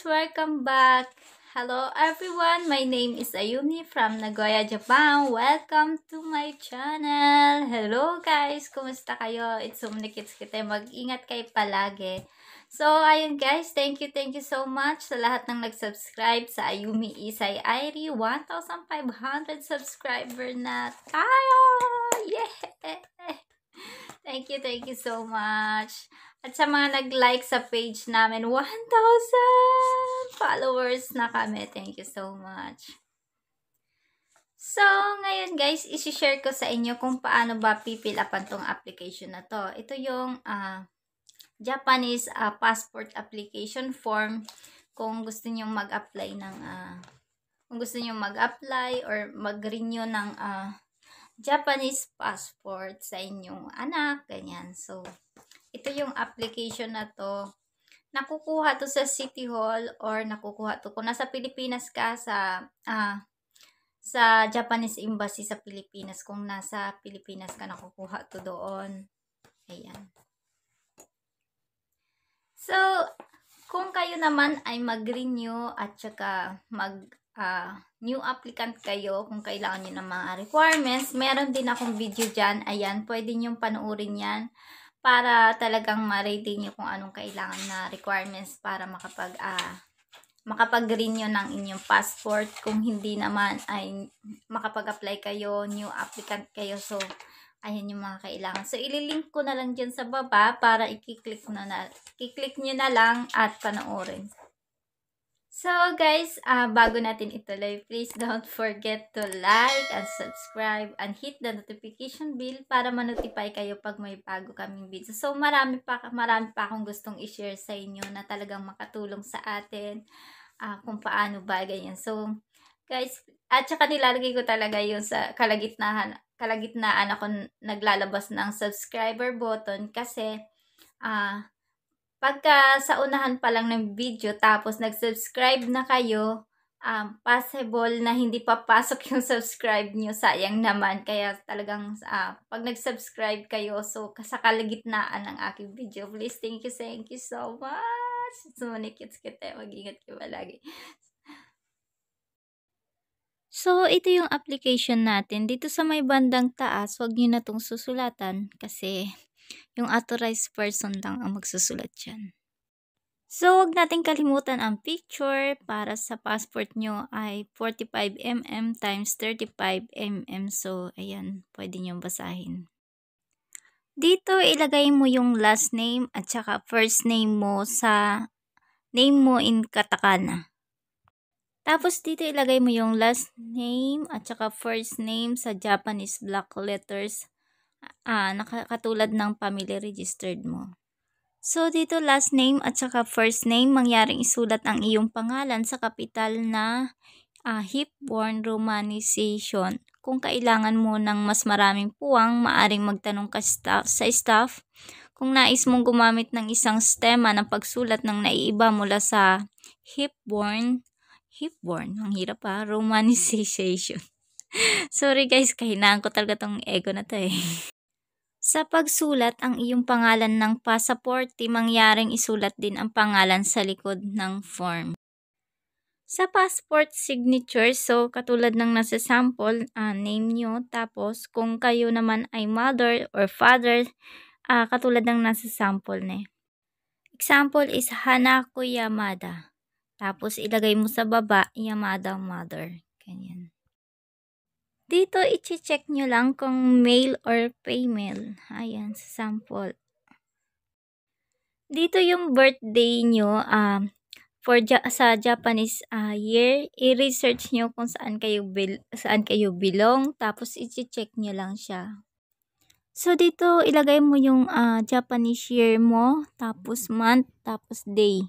guys! Welcome back! Hello everyone! My name is Ayumi from Nagoya, Japan. Welcome to my channel! Hello guys! Kumusta kayo? It's Umnikits kita. Mag-ingat kayo palagi. So, ayun guys. Thank you, thank you so much sa lahat ng nag-subscribe sa Ayumi Isay Airi. 1,500 subscriber na tayo! Yeah! Thank you, thank you so much. At sa mga nag-like sa page namin, 1,000 followers na kami. Thank you so much. So, ngayon guys, isi-share ko sa inyo kung paano ba pipilapan tong application na to. Ito yung uh, Japanese uh, passport application form kung gusto niyo mag-apply ng uh, kung gusto niyo mag-apply or mag-renew ng uh, Japanese passport sa inyong anak, ganyan. So, ito yung application na to. Nakukuha to sa City Hall or nakukuha to kung nasa Pilipinas ka sa uh, sa Japanese Embassy sa Pilipinas. Kung nasa Pilipinas ka, nakukuha to doon. Ayan. So, kung kayo naman ay mag-renew at saka mag uh, new applicant kayo, kung kailangan nyo ng mga requirements, meron din akong video dyan. Ayan, pwede nyo panoorin yan para talagang ma ready nyo kung anong kailangan na requirements para makapag, uh, ah, makapag-green nyo ng inyong passport. Kung hindi naman ay makapag-apply kayo, new applicant kayo. So, ayan yung mga kailangan. So, ililink ko na lang dyan sa baba para i-click na, na, i-click nyo na lang at panoorin. So guys, uh, bago natin ituloy, please don't forget to like and subscribe and hit the notification bell para manotify kayo pag may bago kaming video. So marami pa, marami pa akong gustong i-share sa inyo na talagang makatulong sa atin uh, kung paano ba ganyan. So guys, at saka nilalagay ko talaga yung sa kalagitnaan, kalagitnaan ako naglalabas ng subscriber button kasi ah, uh, Pagka sa unahan pa lang ng video tapos nag-subscribe na kayo, um, possible na hindi papasok yung subscribe nyo. Sayang naman. Kaya talagang uh, pag nag-subscribe kayo, so sa kalagitnaan ng aking video, please thank you, thank you so much. Sumanikits kita. Mag-ingat kayo lagi. So, ito yung application natin. Dito sa may bandang taas, wag nyo na susulatan kasi yung authorized person lang ang magsusulat dyan. So, wag natin kalimutan ang picture para sa passport nyo ay 45mm times 35mm. So, ayan, pwede nyo basahin. Dito, ilagay mo yung last name at saka first name mo sa name mo in katakana. Tapos, dito ilagay mo yung last name at saka first name sa Japanese block letters ah, nakakatulad ng family registered mo. So, dito last name at saka first name, mangyaring isulat ang iyong pangalan sa kapital na uh, hip-born romanization. Kung kailangan mo ng mas maraming puwang, maaring magtanong ka staff, sa staff kung nais mong gumamit ng isang stema ng pagsulat ng naiiba mula sa hip-born, hip-born, ang hirap ha, ah, romanization. Sorry guys, kahinaan ko talaga tong ego na to eh. Sa pagsulat ang iyong pangalan ng passport, mangyaring isulat din ang pangalan sa likod ng form. Sa passport signature, so katulad ng nasa sample, uh, name nyo, tapos kung kayo naman ay mother or father, uh, katulad ng nasa sample na eh. Example is Hanako Yamada. Tapos ilagay mo sa baba, Yamada mother. Ganyan. Dito, iche-check nyo lang kung male or female. Ayan, sample. Dito yung birthday nyo um, for ja sa Japanese uh, year. I-research nyo kung saan kayo, saan kayo belong. Tapos, iche-check nyo lang siya. So, dito ilagay mo yung uh, Japanese year mo, tapos month, tapos day.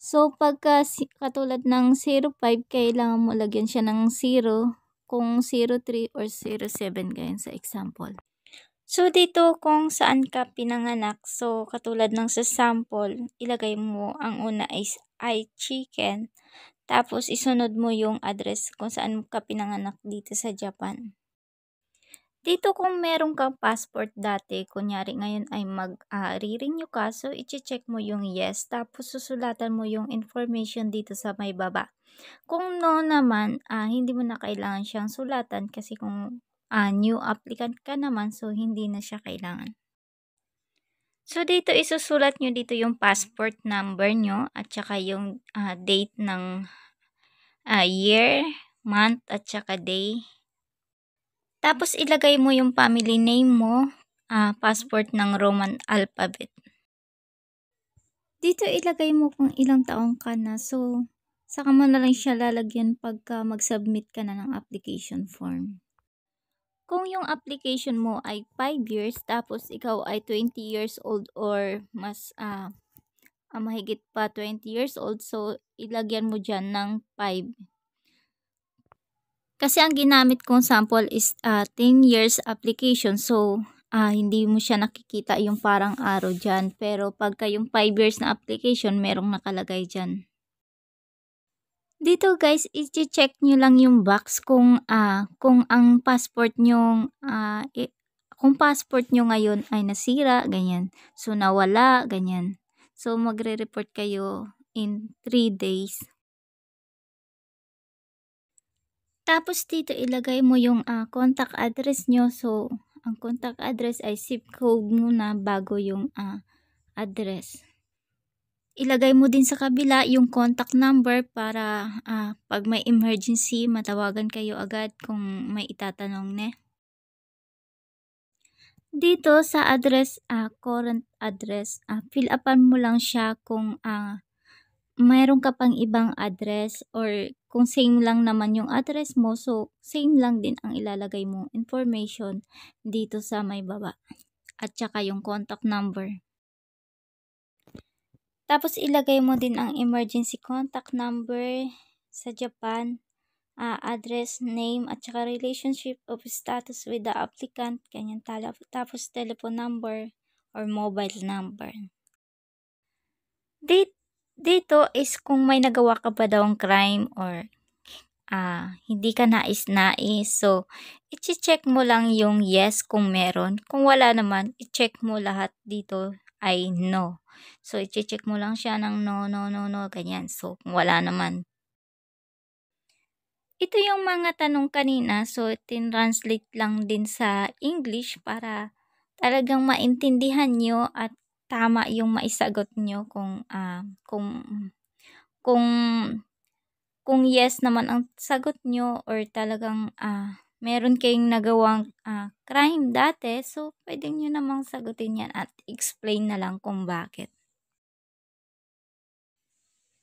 So, pagka katulad ng 05, kailangan mo lagyan siya ng 0 kung 03 or 07 ganyan sa example. So, dito kung saan ka pinanganak, so katulad ng sa sample, ilagay mo ang una is I chicken, tapos isunod mo yung address kung saan ka pinanganak dito sa Japan. Dito kung merong kang passport dati, kunyari ngayon ay mag-re-renew uh, ka, so iche-check mo yung yes, tapos susulatan mo yung information dito sa may baba. Kung no naman, ah, hindi mo na kailangan siyang sulatan kasi kung ah, new applicant ka naman, so hindi na siya kailangan. So, dito isusulat nyo dito yung passport number nyo at saka yung uh, date ng uh, year, month, at saka day. Tapos, ilagay mo yung family name mo, uh, passport ng Roman alphabet. Dito ilagay mo kung ilang taong ka na. So, Saka mo na lang siya lalagyan pagka mag-submit ka na ng application form. Kung yung application mo ay 5 years tapos ikaw ay 20 years old or mas uh, uh, mahigit pa 20 years old so ilagyan mo dyan ng 5. Kasi ang ginamit kong sample is uh, ah, 10 years application so uh, hindi mo siya nakikita yung parang arrow dyan. Pero pagka yung 5 years na application merong nakalagay dyan. Dito guys, i-check nyo lang yung box kung uh, kung ang passport nyo, uh, ah, kung passport nyo ngayon ay nasira, ganyan. So, nawala, ganyan. So, magre-report kayo in 3 days. Tapos, dito ilagay mo yung uh, contact address nyo. So, ang contact address ay zip code muna bago yung uh, address ilagay mo din sa kabila yung contact number para uh, pag may emergency matawagan kayo agad kung may itatanong ne. Dito sa address, uh, current address, uh, fill upan mo lang siya kung uh, mayroon ka pang ibang address or kung same lang naman yung address mo, so same lang din ang ilalagay mong information dito sa may baba at saka yung contact number. Tapos ilagay mo din ang emergency contact number sa Japan, uh, address, name, at saka relationship of status with the applicant, ganyan tala. Tapos telephone number or mobile number. Dito, dito is kung may nagawa ka pa daw ang crime or uh, hindi ka nais-nais. So, i-check mo lang yung yes kung meron. Kung wala naman, i-check mo lahat dito ay no. So, i-check mo lang siya ng no, no, no, no, ganyan. So, wala naman. Ito yung mga tanong kanina. So, tin-translate lang din sa English para talagang maintindihan nyo at tama yung maisagot nyo kung, uh, kung, kung, kung yes naman ang sagot nyo or talagang, ah, uh, meron kayong nagawang uh, crime dati, so pwede nyo namang sagutin yan at explain na lang kung bakit.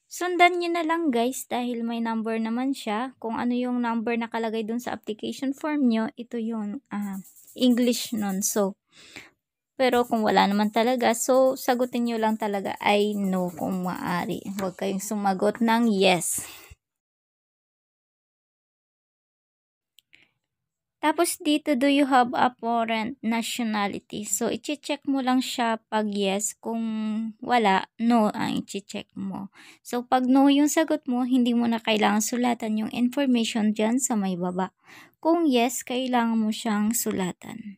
Sundan nyo na lang guys dahil may number naman siya. Kung ano yung number na kalagay dun sa application form nyo, ito yun, uh, English nun. So, pero kung wala naman talaga, so sagutin nyo lang talaga ay no kung maaari. Huwag kayong sumagot ng yes. Tapos dito, do you have a foreign nationality? So, iche-check mo lang siya pag yes. Kung wala, no ang iche-check mo. So, pag no yung sagot mo, hindi mo na kailangan sulatan yung information dyan sa may baba. Kung yes, kailangan mo siyang sulatan.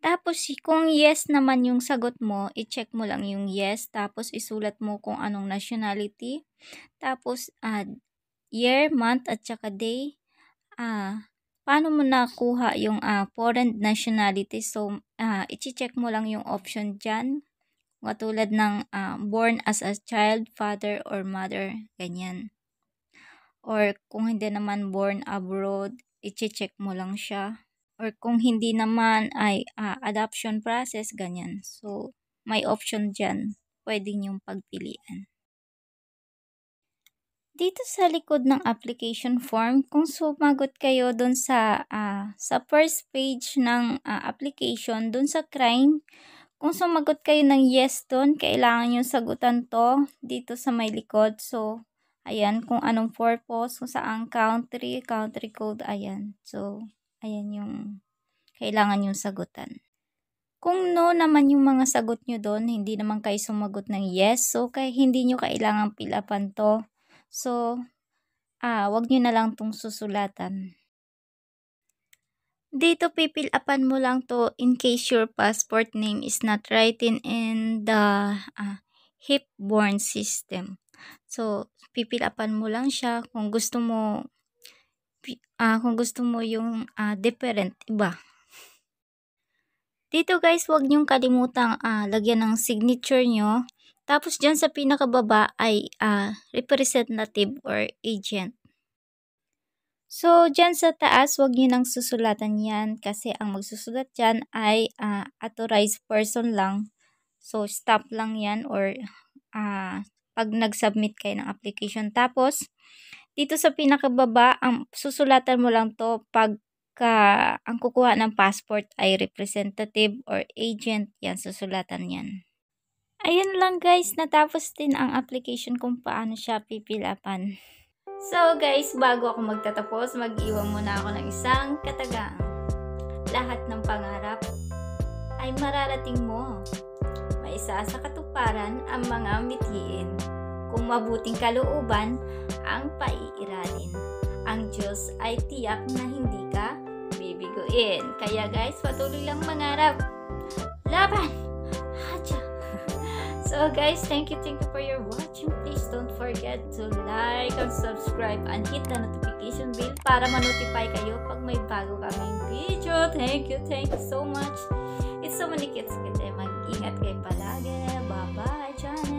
Tapos, kung yes naman yung sagot mo, i-check mo lang yung yes. Tapos, isulat mo kung anong nationality. Tapos, uh, year, month, at saka day Ah, paano mo nakuha yung ah, foreign nationality? So, ah, ichi-check mo lang yung option dyan. Katulad ng ah, born as a child, father, or mother. Ganyan. Or kung hindi naman born abroad, ichi-check mo lang siya. Or kung hindi naman ay ah, adoption process, ganyan. So, may option dyan. Pwede niyong pagpilian dito sa likod ng application form, kung sumagot kayo dun sa, uh, sa first page ng uh, application, dun sa crime, kung sumagot kayo ng yes dun, kailangan nyo sagutan to dito sa may likod. So, ayan, kung anong purpose, kung saan country, country code, ayan. So, ayan yung kailangan yung sagutan. Kung no naman yung mga sagot nyo doon, hindi naman kayo sumagot ng yes, so kay hindi nyo kailangan pilapan to. So, ah, wag nyo na lang tong susulatan. Dito pipil upan mo lang to in case your passport name is not written in the uh, ah, hip-born system. So, pipil upan mo lang siya kung gusto mo ah, kung gusto mo yung uh, different iba. Dito guys, wag niyong kalimutang uh, lagyan ng signature nyo tapos dyan sa pinakababa ay uh, representative or agent. So, dyan sa taas, wag nyo nang susulatan yan kasi ang magsusulat dyan ay uh, authorized person lang. So, stop lang yan or uh, pag nag-submit kayo ng application. Tapos, dito sa pinakababa, ang susulatan mo lang to pag ka, ang kukuha ng passport ay representative or agent, yan, susulatan yan. Ayun lang guys, natapos din ang application kung paano siya pipilapan. So guys, bago ako magtatapos, mag-iwan muna ako ng isang katagaang. Lahat ng pangarap ay mararating mo. May sa katuparan ang mga mitiin. Kung mabuting kalooban, ang paiiralin. Ang Diyos ay tiyak na hindi ka bibiguin. Kaya guys, patuloy lang mangarap. Laban! So guys, thank you, thank you for your watching. Please don't forget to like and subscribe and hit the notification bell para manotify kayo pag may bago kaming video. Thank you, thank you so much. It's so many kids kita. Mag-ingat kayo palagi. Bye-bye, Janet.